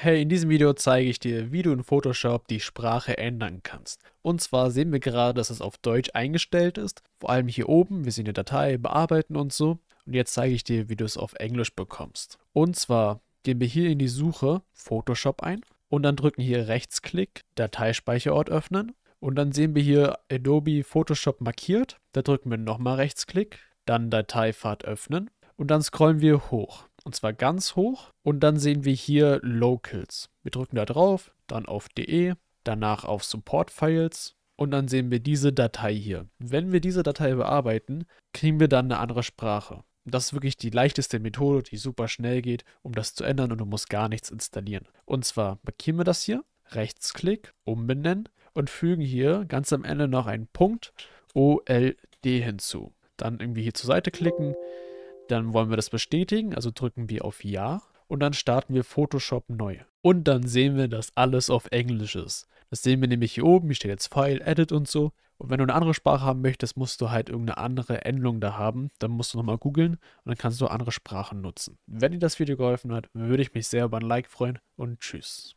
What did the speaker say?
Hey, in diesem Video zeige ich dir, wie du in Photoshop die Sprache ändern kannst. Und zwar sehen wir gerade, dass es auf Deutsch eingestellt ist. Vor allem hier oben, wir sehen eine Datei, bearbeiten und so. Und jetzt zeige ich dir, wie du es auf Englisch bekommst. Und zwar gehen wir hier in die Suche Photoshop ein und dann drücken hier Rechtsklick, Dateispeicherort öffnen. Und dann sehen wir hier Adobe Photoshop markiert. Da drücken wir nochmal Rechtsklick, dann Dateifahrt öffnen und dann scrollen wir hoch und zwar ganz hoch. Und dann sehen wir hier Locals. Wir drücken da drauf, dann auf DE, danach auf Support Files und dann sehen wir diese Datei hier. Wenn wir diese Datei bearbeiten, kriegen wir dann eine andere Sprache. Das ist wirklich die leichteste Methode, die super schnell geht, um das zu ändern und du musst gar nichts installieren. Und zwar markieren wir das hier, Rechtsklick, umbenennen und fügen hier ganz am Ende noch einen Punkt OLD hinzu. Dann irgendwie hier zur Seite klicken, dann wollen wir das bestätigen, also drücken wir auf Ja und dann starten wir Photoshop neu. Und dann sehen wir, dass alles auf Englisch ist. Das sehen wir nämlich hier oben, hier steht jetzt File, Edit und so. Und wenn du eine andere Sprache haben möchtest, musst du halt irgendeine andere Endung da haben. Dann musst du nochmal googeln und dann kannst du andere Sprachen nutzen. Wenn dir das Video geholfen hat, würde ich mich sehr über ein Like freuen und tschüss.